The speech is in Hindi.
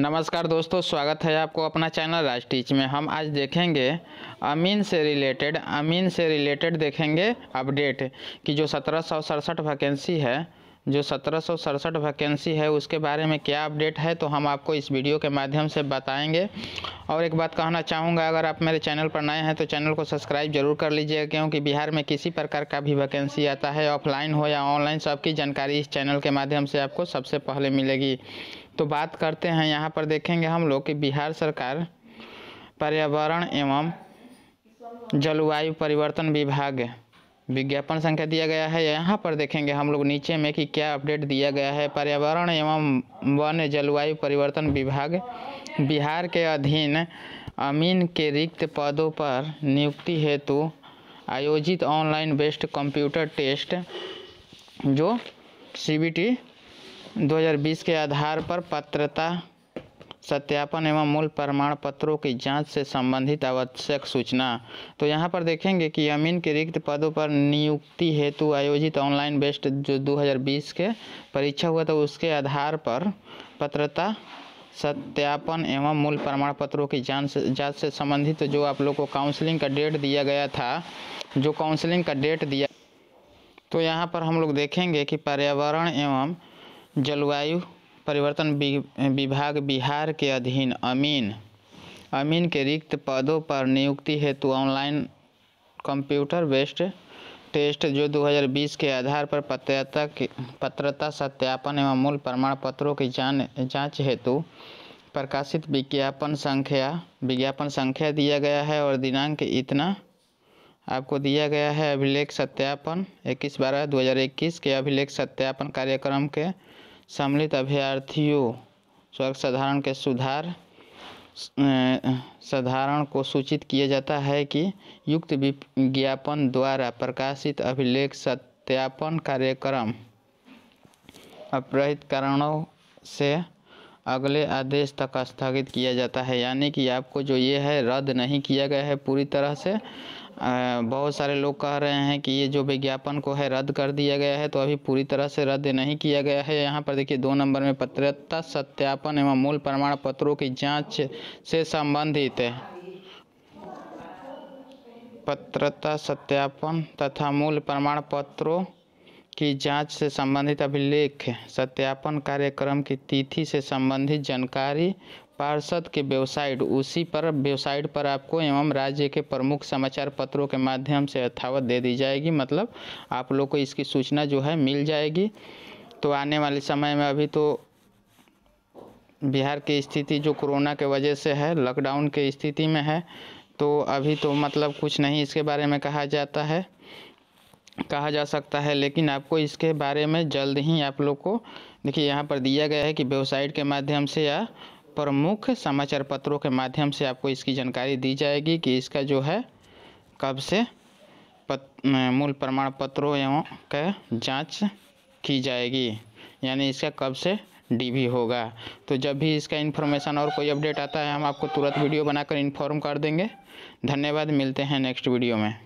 नमस्कार दोस्तों स्वागत है आपको अपना चैनल राज टीच में हम आज देखेंगे अमीन से रिलेटेड अमीन से रिलेटेड देखेंगे अपडेट कि जो सत्रह सौ सड़सठ वैकेंसी है जो सत्रह वैकेंसी है उसके बारे में क्या अपडेट है तो हम आपको इस वीडियो के माध्यम से बताएंगे और एक बात कहना चाहूँगा अगर आप मेरे चैनल पर नए हैं तो चैनल को सब्सक्राइब जरूर कर लीजिएगा क्योंकि बिहार में किसी प्रकार का भी वैकेंसी आता है ऑफलाइन हो या ऑनलाइन सबकी जानकारी इस चैनल के माध्यम से आपको सबसे पहले मिलेगी तो बात करते हैं यहाँ पर देखेंगे हम लोग कि बिहार सरकार पर्यावरण एवं जलवायु परिवर्तन विभाग विज्ञापन संख्या दिया गया है यहाँ पर देखेंगे हम लोग नीचे में कि क्या अपडेट दिया गया है पर्यावरण एवं वन जलवायु परिवर्तन विभाग बिहार के अधीन अमीन के रिक्त पदों पर नियुक्ति हेतु आयोजित ऑनलाइन बेस्ट कंप्यूटर टेस्ट जो सी 2020 के आधार पर पात्रता सत्यापन एवं मूल प्रमाण पत्रों की जांच से संबंधित आवश्यक सूचना तो यहाँ पर देखेंगे कि अमीन के रिक्त पदों पर नियुक्ति हेतु आयोजित ऑनलाइन बेस्ट जो 2020 के परीक्षा हुआ था उसके आधार पर पत्रता सत्यापन एवं मूल प्रमाण पत्रों की जांच जांच से संबंधित जो आप लोग को काउंसलिंग का डेट दिया गया था जो काउंसलिंग का डेट दिया तो यहाँ पर हम लोग देखेंगे कि पर्यावरण एवं जलवायु परिवर्तन विभाग बिहार के अधीन अमीन अमीन के रिक्त पदों पर नियुक्ति हेतु ऑनलाइन कंप्यूटर बेस्ड टेस्ट जो 2020 के आधार पर पत्रता पत्रता सत्यापन एवं मूल प्रमाण पत्रों की जान जाँच हेतु प्रकाशित विज्ञापन संख्या विज्ञापन संख्या दिया गया है और दिनांक इतना आपको दिया गया है अभिलेख सत्यापन 21 बारह 2021 के अभिलेख सत्यापन कार्यक्रम के सम्मिलित अभ्यर्थियों स्वर्ग साधारण के सुधार साधारण को सूचित किया जाता है कि युक्त विज्ञापन द्वारा प्रकाशित अभिलेख सत्यापन कार्यक्रम अपराहित कारणों से अगले आदेश तक स्थगित किया जाता है यानी कि आपको जो ये है रद्द नहीं किया गया है पूरी तरह से बहुत सारे लोग कह रहे हैं कि ये जो विज्ञापन को है रद्द कर दिया गया है तो अभी पूरी तरह से रद्द नहीं किया गया है यहाँ पर देखिए दो नंबर में पत्रता सत्यापन एवं मूल प्रमाण पत्रों की जांच से संबंधित है पत्रता सत्यापन तथा मूल प्रमाण पत्रों की जांच से संबंधित अभिलेख सत्यापन कार्यक्रम की तिथि से संबंधित जानकारी पार्षद के वेबसाइट उसी पर वेबसाइट पर आपको एवं राज्य के प्रमुख समाचार पत्रों के माध्यम से यथावत दे दी जाएगी मतलब आप लोग को इसकी सूचना जो है मिल जाएगी तो आने वाले समय में अभी तो बिहार की स्थिति जो कोरोना के वजह से है लॉकडाउन के स्थिति में है तो अभी तो मतलब कुछ नहीं इसके बारे में कहा जाता है कहा जा सकता है लेकिन आपको इसके बारे में जल्द ही आप लोग को देखिए यहाँ पर दिया गया है कि वेबसाइट के माध्यम से या प्रमुख समाचार पत्रों के माध्यम से आपको इसकी जानकारी दी जाएगी कि इसका जो है कब से पत, मूल प्रमाण पत्रों एवं का जांच की जाएगी यानी इसका कब से डीवी होगा तो जब भी इसका इन्फॉर्मेशन और कोई अपडेट आता है हम आपको तुरंत वीडियो बनाकर इन्फॉर्म कर देंगे धन्यवाद मिलते हैं नेक्स्ट वीडियो में